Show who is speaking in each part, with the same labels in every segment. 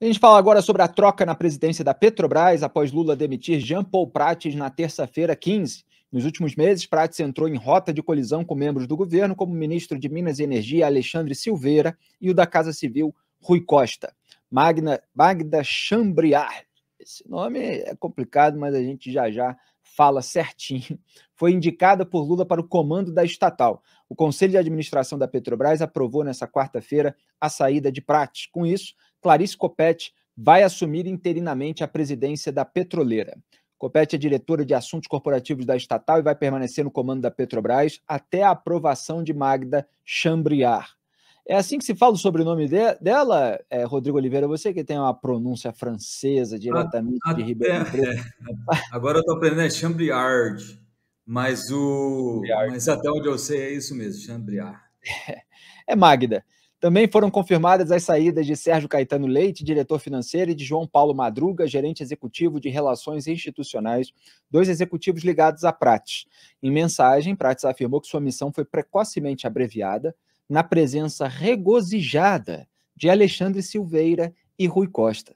Speaker 1: A gente fala agora sobre a troca na presidência da Petrobras após Lula demitir Jean Paul Prates na terça-feira 15. Nos últimos meses, Prates entrou em rota de colisão com membros do governo, como o ministro de Minas e Energia Alexandre Silveira e o da Casa Civil Rui Costa. Magna, Magda Chambriar, esse nome é complicado, mas a gente já já fala certinho, foi indicada por Lula para o comando da estatal. O Conselho de Administração da Petrobras aprovou nessa quarta-feira a saída de Prates. Com isso, Clarice Copete vai assumir interinamente a presidência da Petroleira. Copete é diretora de assuntos corporativos da estatal e vai permanecer no comando da Petrobras até a aprovação de Magda Chambriard. É assim que se fala sobre o sobrenome de, dela, é, Rodrigo Oliveira? Você que tem uma pronúncia francesa diretamente a, de Ribeirão Preto.
Speaker 2: É. Agora eu estou aprendendo, é Chambriard, mas, o, Chambriard. mas até onde eu sei é isso mesmo, Chambriard.
Speaker 1: É, é Magda. Também foram confirmadas as saídas de Sérgio Caetano Leite, diretor financeiro, e de João Paulo Madruga, gerente executivo de Relações Institucionais, dois executivos ligados à Prates. Em mensagem, Prates afirmou que sua missão foi precocemente abreviada, na presença regozijada de Alexandre Silveira e Rui Costa.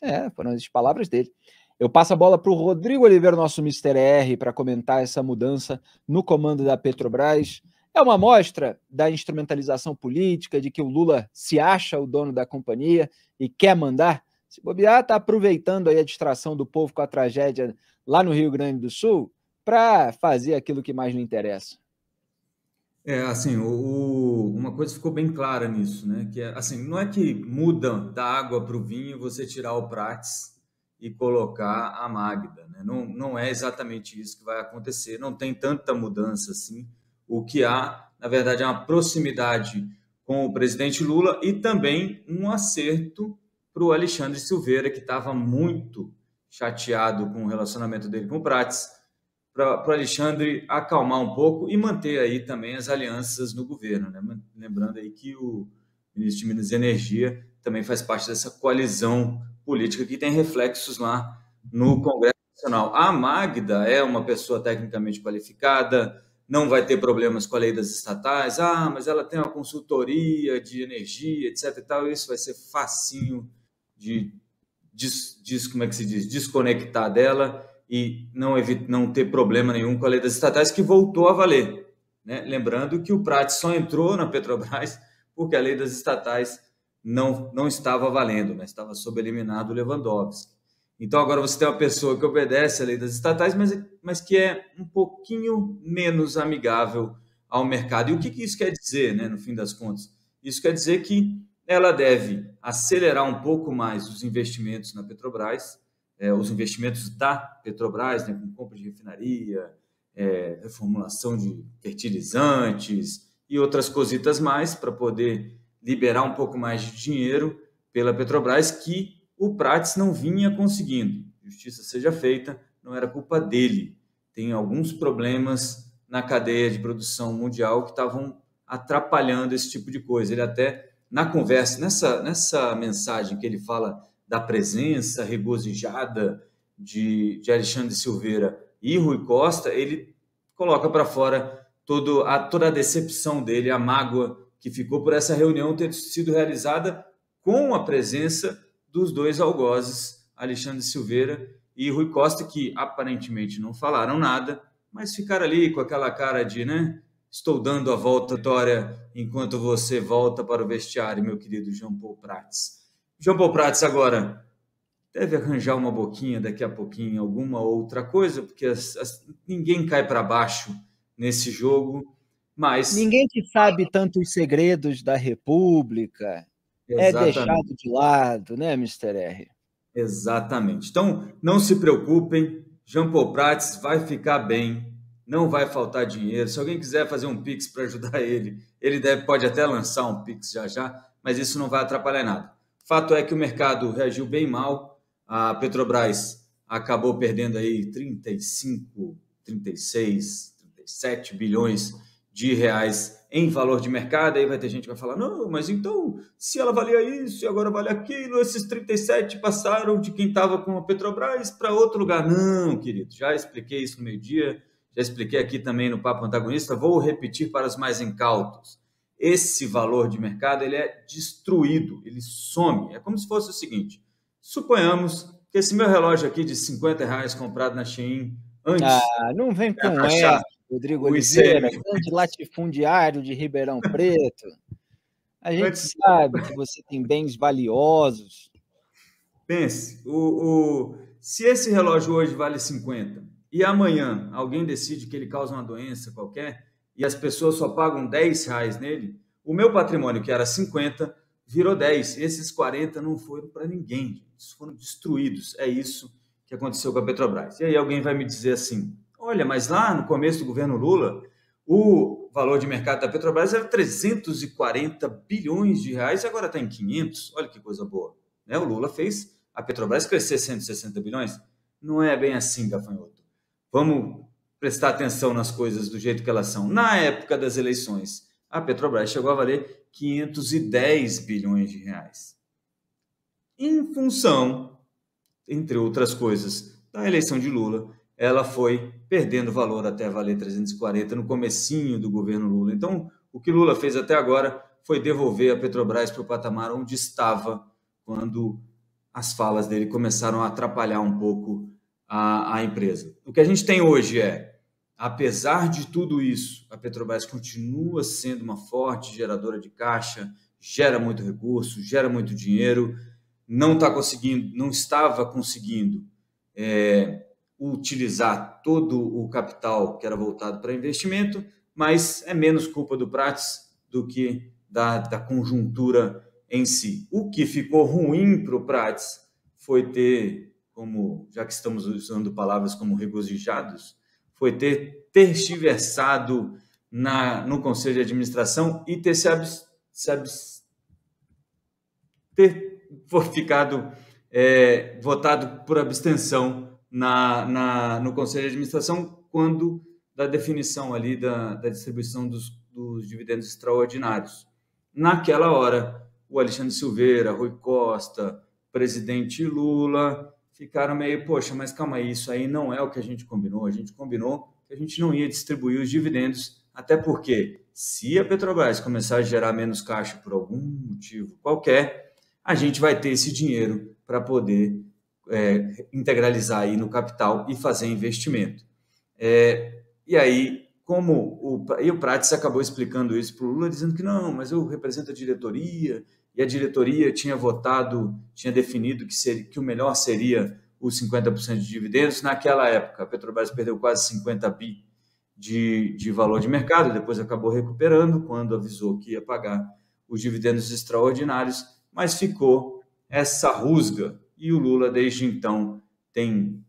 Speaker 1: É, foram as palavras dele. Eu passo a bola para o Rodrigo Oliveira, nosso Mr. R, para comentar essa mudança no comando da Petrobras. É uma amostra da instrumentalização política, de que o Lula se acha o dono da companhia e quer mandar. Se bobear, está aproveitando aí a distração do povo com a tragédia lá no Rio Grande do Sul para fazer aquilo que mais lhe interessa.
Speaker 2: É, assim, o, o, uma coisa ficou bem clara nisso, né? Que é, assim, não é que muda da água para o vinho você tirar o Prates e colocar a Magda, né? Não, não é exatamente isso que vai acontecer, não tem tanta mudança assim o que há, na verdade, é uma proximidade com o presidente Lula e também um acerto para o Alexandre Silveira, que estava muito chateado com o relacionamento dele com o Prates, para o Alexandre acalmar um pouco e manter aí também as alianças no governo. Né? Lembrando aí que o ministro de Minas e Energia também faz parte dessa coalizão política que tem reflexos lá no Congresso Nacional. A Magda é uma pessoa tecnicamente qualificada, não vai ter problemas com a lei das estatais, ah, mas ela tem uma consultoria de energia, etc. E tal. Isso vai ser facinho de, des, como é que se diz, desconectar dela e não, evit, não ter problema nenhum com a lei das estatais, que voltou a valer. Né? Lembrando que o Prat só entrou na Petrobras porque a lei das estatais não, não estava valendo, né? estava sob eliminado o Lewandowski. Então agora você tem uma pessoa que obedece à lei das estatais, mas, mas que é um pouquinho menos amigável ao mercado. E o que, que isso quer dizer, né, no fim das contas? Isso quer dizer que ela deve acelerar um pouco mais os investimentos na Petrobras, é, os investimentos da Petrobras, né, com compra de refinaria, é, reformulação de fertilizantes e outras cositas mais, para poder liberar um pouco mais de dinheiro pela Petrobras, que o Prates não vinha conseguindo. Justiça seja feita, não era culpa dele. Tem alguns problemas na cadeia de produção mundial que estavam atrapalhando esse tipo de coisa. Ele até na conversa, nessa, nessa mensagem que ele fala da presença regozijada de, de Alexandre Silveira e Rui Costa, ele coloca para fora todo a, toda a decepção dele, a mágoa que ficou por essa reunião ter sido realizada com a presença dos dois algozes, Alexandre Silveira e Rui Costa, que aparentemente não falaram nada, mas ficaram ali com aquela cara de, né? Estou dando a volta, Dória, enquanto você volta para o vestiário, meu querido João Paul Prates João Paul Prates agora deve arranjar uma boquinha daqui a pouquinho, alguma outra coisa, porque as, as, ninguém cai para baixo nesse jogo, mas...
Speaker 1: Ninguém que sabe tantos segredos da República,
Speaker 2: é Exatamente. é deixado
Speaker 1: de lado,
Speaker 2: né, Mr. R? Exatamente. Então, não se preocupem, Jean Paul Prats vai ficar bem, não vai faltar dinheiro. Se alguém quiser fazer um Pix para ajudar ele, ele deve, pode até lançar um Pix já já, mas isso não vai atrapalhar nada. Fato é que o mercado reagiu bem mal, a Petrobras acabou perdendo aí 35, 36, 37 bilhões de reais em valor de mercado, aí vai ter gente que vai falar, não, mas então, se ela valia isso e agora vale aquilo, esses 37 passaram de quem estava com a Petrobras para outro lugar. Não, querido, já expliquei isso no meio-dia, já expliquei aqui também no Papo Antagonista, vou repetir para os mais incautos. Esse valor de mercado ele é destruído, ele some. É como se fosse o seguinte, suponhamos que esse meu relógio aqui de 50 reais comprado na Shein antes... Ah, não
Speaker 1: vem com essa. Rodrigo Oliveira, grande latifundiário de Ribeirão Preto. A gente sabe que você tem bens valiosos. Pense, o, o, se esse relógio hoje vale 50 e
Speaker 2: amanhã alguém decide que ele causa uma doença qualquer e as pessoas só pagam 10 reais nele, o meu patrimônio, que era 50, virou 10. Esses 40 não foram para ninguém, eles foram destruídos. É isso que aconteceu com a Petrobras. E aí alguém vai me dizer assim: Olha, mas lá no começo do governo Lula, o valor de mercado da Petrobras era 340 bilhões de reais e agora está em 500. Olha que coisa boa. Né? O Lula fez a Petrobras crescer 160 bilhões. Não é bem assim, gafanhoto. Vamos prestar atenção nas coisas do jeito que elas são. Na época das eleições, a Petrobras chegou a valer 510 bilhões de reais. Em função, entre outras coisas, da eleição de Lula ela foi perdendo valor até valer 340 no comecinho do governo Lula. Então, o que Lula fez até agora foi devolver a Petrobras para o patamar onde estava quando as falas dele começaram a atrapalhar um pouco a, a empresa. O que a gente tem hoje é, apesar de tudo isso, a Petrobras continua sendo uma forte geradora de caixa, gera muito recurso, gera muito dinheiro, não está conseguindo, não estava conseguindo é, utilizar todo o capital que era voltado para investimento, mas é menos culpa do Prates do que da, da conjuntura em si. O que ficou ruim para o Prates foi ter, como já que estamos usando palavras como regozijados, foi ter tergiversado na, no conselho de administração e ter se, abs, se abs, ter ficado é, votado por abstenção na, na, no Conselho de Administração quando da definição ali da, da distribuição dos, dos dividendos extraordinários. Naquela hora, o Alexandre Silveira, Rui Costa, presidente Lula, ficaram meio, poxa, mas calma aí, isso aí não é o que a gente combinou. A gente combinou que a gente não ia distribuir os dividendos, até porque se a Petrobras começar a gerar menos caixa por algum motivo qualquer, a gente vai ter esse dinheiro para poder é, integralizar aí no capital e fazer investimento. É, e aí, como o, e o Prates acabou explicando isso para o Lula, dizendo que não, mas eu represento a diretoria, e a diretoria tinha votado, tinha definido que, ser, que o melhor seria os 50% de dividendos. Naquela época, a Petrobras perdeu quase 50 bi de, de valor de mercado, depois acabou recuperando quando avisou que ia pagar os dividendos extraordinários, mas ficou essa rusga e o Lula, desde então, tem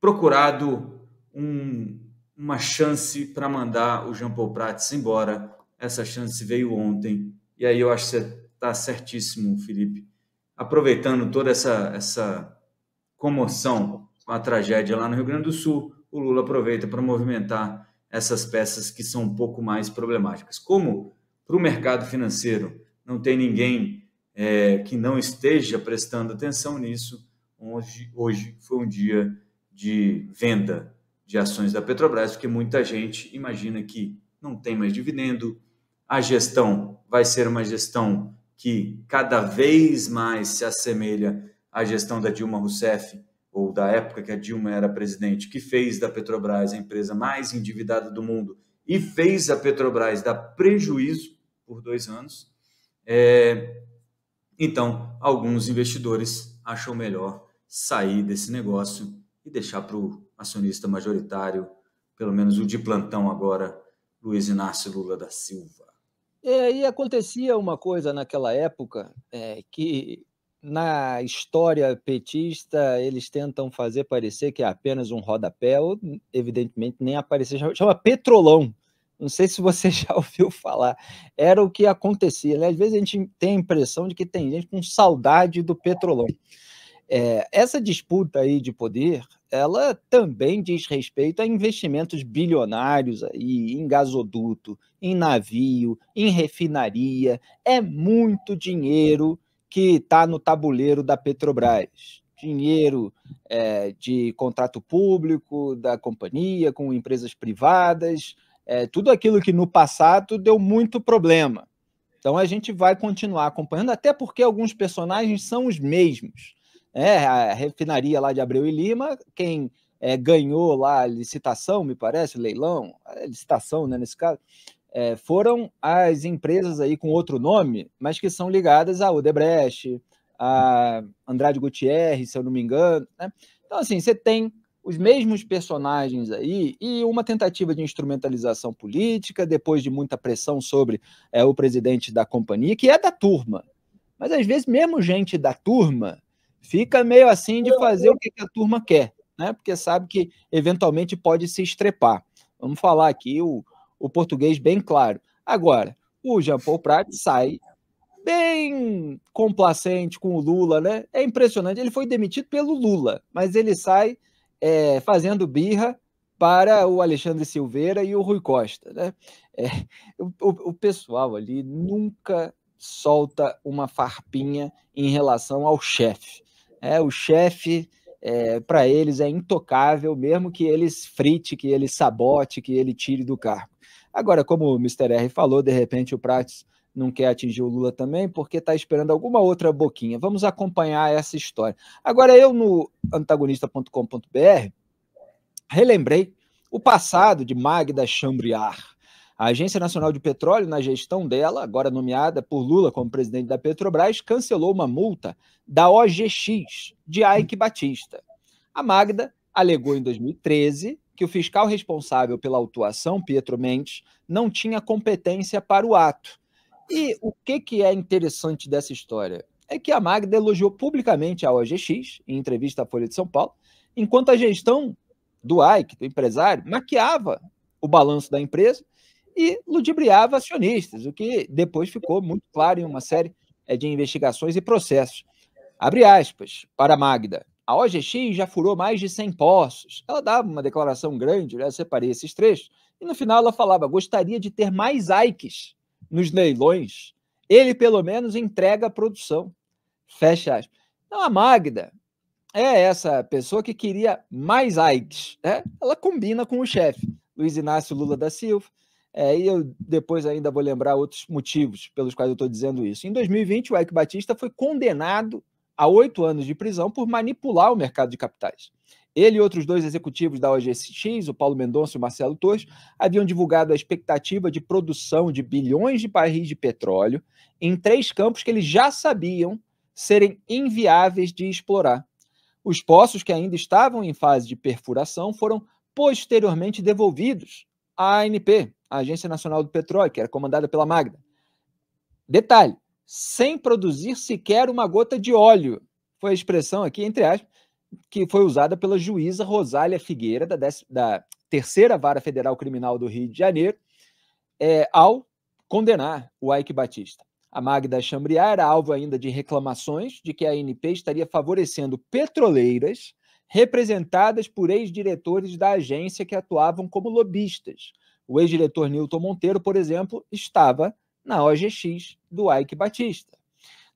Speaker 2: procurado um, uma chance para mandar o Jean Paul Prats embora. Essa chance veio ontem, e aí eu acho que você está certíssimo, Felipe. Aproveitando toda essa, essa comoção com a tragédia lá no Rio Grande do Sul, o Lula aproveita para movimentar essas peças que são um pouco mais problemáticas. Como para o mercado financeiro não tem ninguém é, que não esteja prestando atenção nisso, hoje, hoje foi um dia de venda de ações da Petrobras, porque muita gente imagina que não tem mais dividendo, a gestão vai ser uma gestão que cada vez mais se assemelha à gestão da Dilma Rousseff, ou da época que a Dilma era presidente, que fez da Petrobras a empresa mais endividada do mundo e fez a Petrobras dar prejuízo por dois anos. É, então, alguns investidores acham melhor sair desse negócio e deixar para o acionista majoritário, pelo menos o de plantão agora, Luiz Inácio Lula da Silva.
Speaker 1: É, e acontecia uma coisa naquela época é, que na história petista eles tentam fazer parecer que é apenas um rodapé, ou evidentemente nem aparecer, chama Petrolão. Não sei se você já ouviu falar. Era o que acontecia. Né? Às vezes a gente tem a impressão de que tem gente com saudade do petrolão. É, essa disputa aí de poder, ela também diz respeito a investimentos bilionários aí em gasoduto, em navio, em refinaria. É muito dinheiro que está no tabuleiro da Petrobras. Dinheiro é, de contrato público da companhia com empresas privadas é, tudo aquilo que no passado deu muito problema. Então a gente vai continuar acompanhando, até porque alguns personagens são os mesmos. É, a refinaria lá de Abreu e Lima, quem é, ganhou lá a licitação, me parece, leilão, licitação, né, nesse caso, é, foram as empresas aí com outro nome, mas que são ligadas a Odebrecht, a Andrade Gutierrez, se eu não me engano, né? Então, assim, você tem os mesmos personagens aí e uma tentativa de instrumentalização política, depois de muita pressão sobre é, o presidente da companhia, que é da turma. Mas às vezes, mesmo gente da turma fica meio assim de fazer o que a turma quer, né? porque sabe que eventualmente pode se estrepar. Vamos falar aqui o, o português bem claro. Agora, o Jean Paul Prat sai bem complacente com o Lula, né? É impressionante. Ele foi demitido pelo Lula, mas ele sai é, fazendo birra para o Alexandre Silveira e o Rui Costa. Né? É, o, o, pessoal ali nunca solta uma farpinha em relação ao chefe. É, o chefe, é, para eles, é intocável, mesmo que eles frite, que ele sabote, que ele tire do cargo. Agora, como o Mr. R falou, de repente o Prates não quer atingir o Lula também, porque está esperando alguma outra boquinha. Vamos acompanhar essa história. Agora, eu no antagonista.com.br relembrei o passado de Magda Chambriard. A Agência Nacional de Petróleo, na gestão dela, agora nomeada por Lula como presidente da Petrobras, cancelou uma multa da OGX de Ike Batista. A Magda alegou em 2013 que o fiscal responsável pela autuação, Pietro Mendes, não tinha competência para o ato e o que, que é interessante dessa história? É que a Magda elogiou publicamente a OGX, em entrevista à Folha de São Paulo, enquanto a gestão do Ike, do empresário, maquiava o balanço da empresa e ludibriava acionistas, o que depois ficou muito claro em uma série eh, de investigações e processos. Abre aspas para a Magda. A OGX já furou mais de 100 poços. Ela dava uma declaração grande, né? separei esses trechos, e no final ela falava: gostaria de ter mais Ikes nos leilões, ele pelo menos entrega a produção. Fecha aspas. Então a Magda é essa pessoa que queria mais AIDS. Né? Ela combina com o chefe, Luiz Inácio Lula da Silva. É, e eu depois ainda vou lembrar outros motivos pelos quais eu estou dizendo isso. Em 2020, o Ike Batista foi condenado a oito anos de prisão por manipular o mercado de capitais. Ele e outros dois executivos da OGSX, o Paulo Mendonça e o Marcelo Torres, haviam divulgado a expectativa de produção de bilhões de barris de petróleo em três campos que eles já sabiam serem inviáveis de explorar. Os poços que ainda estavam em fase de perfuração foram posteriormente devolvidos à ANP, a Agência Nacional do Petróleo, que era comandada pela Magda. Detalhe: sem produzir sequer uma gota de óleo. Foi a expressão aqui, entre aspas, que foi usada pela juíza Rosália Figueira, da, da Terceira Vara Federal Criminal do Rio de Janeiro, é, ao condenar o Ike Batista. A Magda Chambriá era alvo ainda de reclamações de que a ANP estaria favorecendo petroleiras representadas por ex-diretores da agência que atuavam como lobistas. O ex-diretor Newton Monteiro, por exemplo, estava na OGX do Ike Batista.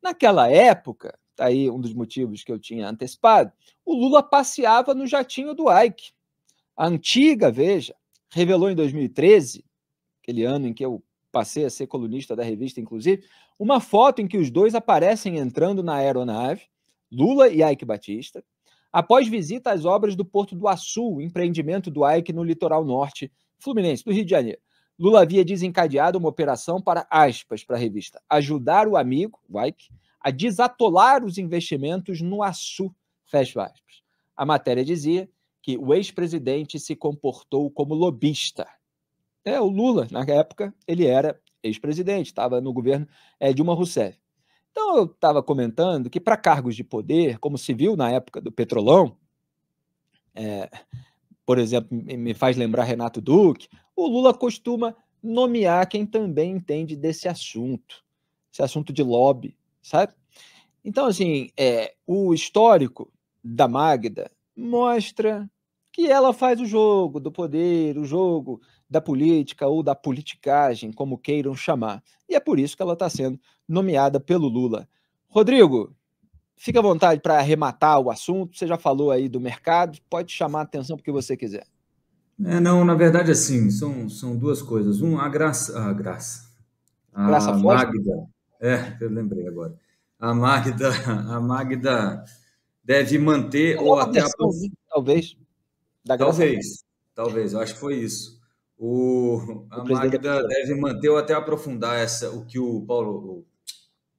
Speaker 1: Naquela época, aí um dos motivos que eu tinha antecipado. O Lula passeava no jatinho do Ike. A antiga, veja, revelou em 2013, aquele ano em que eu passei a ser colunista da revista, inclusive, uma foto em que os dois aparecem entrando na aeronave, Lula e Ike Batista, após visita às obras do Porto do Açu, empreendimento do Ike no litoral norte fluminense, do Rio de Janeiro. Lula havia desencadeado uma operação para, aspas, para a revista, ajudar o amigo, o Ike, a desatolar os investimentos no Açu, fecha aspas. A matéria dizia que o ex-presidente se comportou como lobista. É, o Lula, na época, ele era ex-presidente, estava no governo é, Dilma Rousseff. Então, eu estava comentando que para cargos de poder, como se viu na época do Petrolão, é, por exemplo, me faz lembrar Renato Duque, o Lula costuma nomear quem também entende desse assunto, esse assunto de lobby, sabe? Então, assim, é, o histórico da Magda mostra que ela faz o jogo do poder, o jogo da política ou da politicagem, como queiram chamar. E é por isso que ela está sendo nomeada pelo Lula. Rodrigo, fica à vontade para arrematar o assunto. Você já falou aí do mercado, pode chamar a atenção porque você quiser.
Speaker 2: É, não, na verdade, é assim, são, são duas coisas. Um, a graça. A graça. A graça Magda. É, eu lembrei agora. A Magda, a Magda deve manter ou tá até versão, né? talvez talvez, talvez. Eu acho que foi isso. O, a o Magda deve manter ou até aprofundar essa o que o Paulo o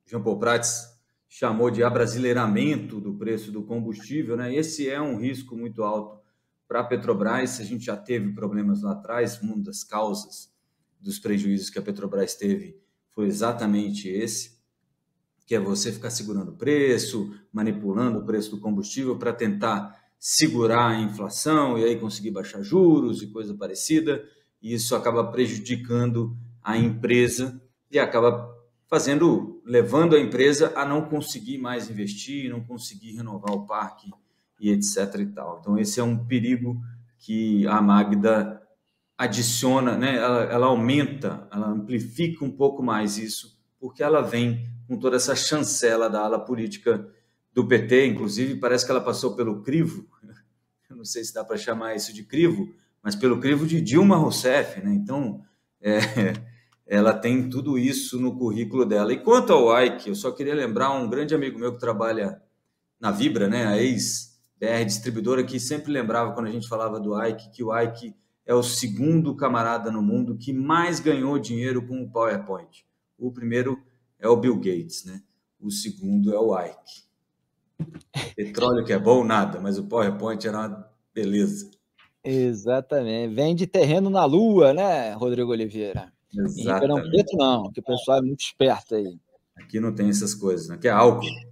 Speaker 2: Jean Paul Prats chamou de abrasileiramento do preço do combustível, né? Esse é um risco muito alto para a Petrobras. A gente já teve problemas lá atrás, uma das causas dos prejuízos que a Petrobras teve foi exatamente esse, que é você ficar segurando o preço, manipulando o preço do combustível para tentar segurar a inflação e aí conseguir baixar juros e coisa parecida, e isso acaba prejudicando a empresa e acaba fazendo, levando a empresa a não conseguir mais investir, não conseguir renovar o parque e etc e tal. Então esse é um perigo que a Magda adiciona, né, ela, ela aumenta, ela amplifica um pouco mais isso, porque ela vem com toda essa chancela da ala política do PT, inclusive parece que ela passou pelo crivo, eu não sei se dá para chamar isso de crivo, mas pelo crivo de Dilma Rousseff, né? Então, é, ela tem tudo isso no currículo dela. E quanto ao Ike, eu só queria lembrar um grande amigo meu que trabalha na Vibra, né? A ex-BR distribuidora que sempre lembrava quando a gente falava do Ike que o Ike é o segundo camarada no mundo que mais ganhou dinheiro com o PowerPoint. O primeiro é o Bill Gates, né? O segundo é o Ike. Petróleo que é bom, nada, mas o PowerPoint era uma beleza.
Speaker 1: Exatamente. Vem de terreno na Lua, né, Rodrigo Oliveira? Exatamente. Em Ribeirão Preto, não, que o pessoal é muito esperto aí. Aqui não tem essas coisas, né? Aqui é álcool.